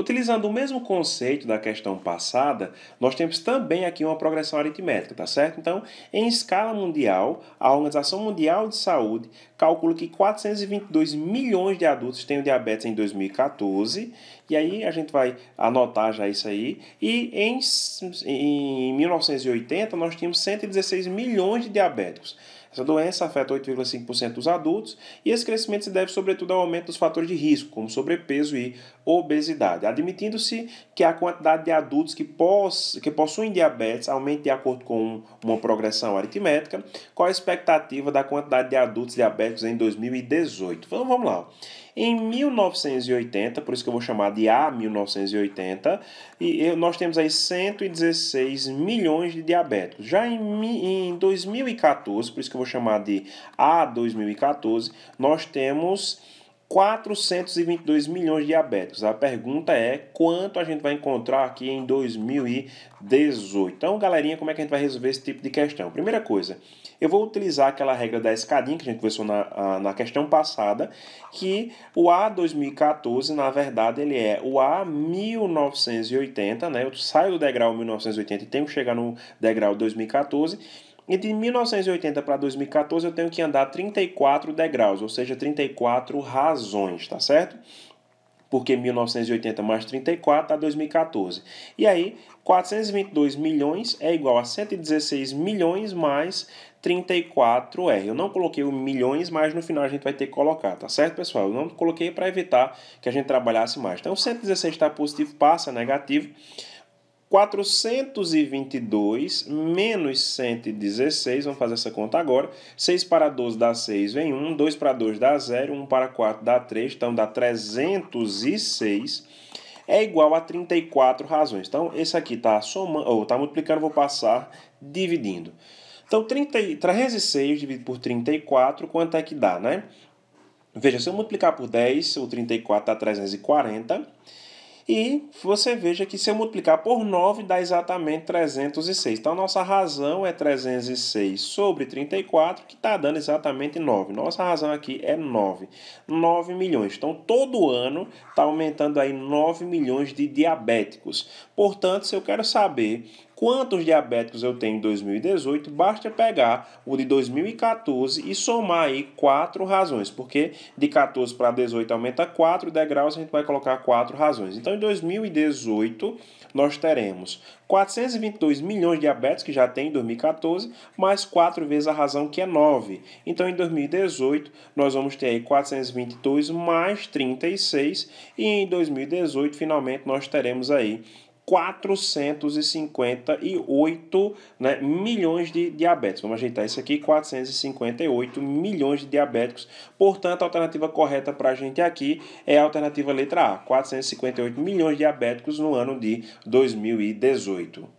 Utilizando o mesmo conceito da questão passada, nós temos também aqui uma progressão aritmética, tá certo? Então, em escala mundial, a Organização Mundial de Saúde calcula que 422 milhões de adultos têm diabetes em 2014 e aí a gente vai anotar já isso aí. E em, em 1980 nós tínhamos 116 milhões de diabéticos. Essa doença afeta 8,5% dos adultos e esse crescimento se deve sobretudo ao aumento dos fatores de risco, como sobrepeso e obesidade, admitindo-se que a quantidade de adultos que, poss que possuem diabetes aumente de acordo com uma progressão aritmética, qual a expectativa da quantidade de adultos diabéticos em 2018. Então vamos lá. Em 1980, por isso que eu vou chamar de A1980, e nós temos aí 116 milhões de diabéticos. Já em, em 2014, por isso que eu vou chamar de A2014, nós temos 422 milhões de diabéticos. A pergunta é quanto a gente vai encontrar aqui em 2018. Então, galerinha, como é que a gente vai resolver esse tipo de questão? Primeira coisa, eu vou utilizar aquela regra da escadinha que a gente conversou na, na questão passada, que o A2014, na verdade, ele é o A1980, né? Eu saio do degrau 1980 e tenho que chegar no degrau 2014. Entre 1980 para 2014 eu tenho que andar 34 degraus, ou seja, 34 razões, tá certo? Porque 1980 mais 34 dá 2014. E aí, 422 milhões é igual a 116 milhões mais 34R. Eu não coloquei o milhões, mas no final a gente vai ter que colocar, tá certo, pessoal? Eu não coloquei para evitar que a gente trabalhasse mais. Então, 116 está positivo, passa negativo. 422 menos 116, vamos fazer essa conta agora. 6 para 12 dá 6, vem 1. 2 para 2 dá 0. 1 para 4 dá 3, então dá 306. É igual a 34 razões. Então, esse aqui está somando, ou está multiplicando, vou passar dividindo. Então, 30, 306 dividido por 34, quanto é que dá, né? Veja, se eu multiplicar por 10, o 34 dá 340. E você veja que se eu multiplicar por 9 dá exatamente 306. Então a nossa razão é 306 sobre 34, que está dando exatamente 9. Nossa razão aqui é 9. 9 milhões. Então todo ano está aumentando aí 9 milhões de diabéticos. Portanto, se eu quero saber quantos diabéticos eu tenho em 2018, basta pegar o de 2014 e somar aí quatro razões, porque de 14 para 18 aumenta 4 degraus, a gente vai colocar quatro razões. Então, em 2018, nós teremos 422 milhões de diabéticos que já tem em 2014, mais 4 vezes a razão que é 9. Então, em 2018, nós vamos ter aí 422 mais 36 e em 2018, finalmente, nós teremos aí 458 né, milhões de diabéticos. Vamos ajeitar isso aqui, 458 milhões de diabéticos. Portanto, a alternativa correta para a gente aqui é a alternativa letra A, 458 milhões de diabéticos no ano de 2018.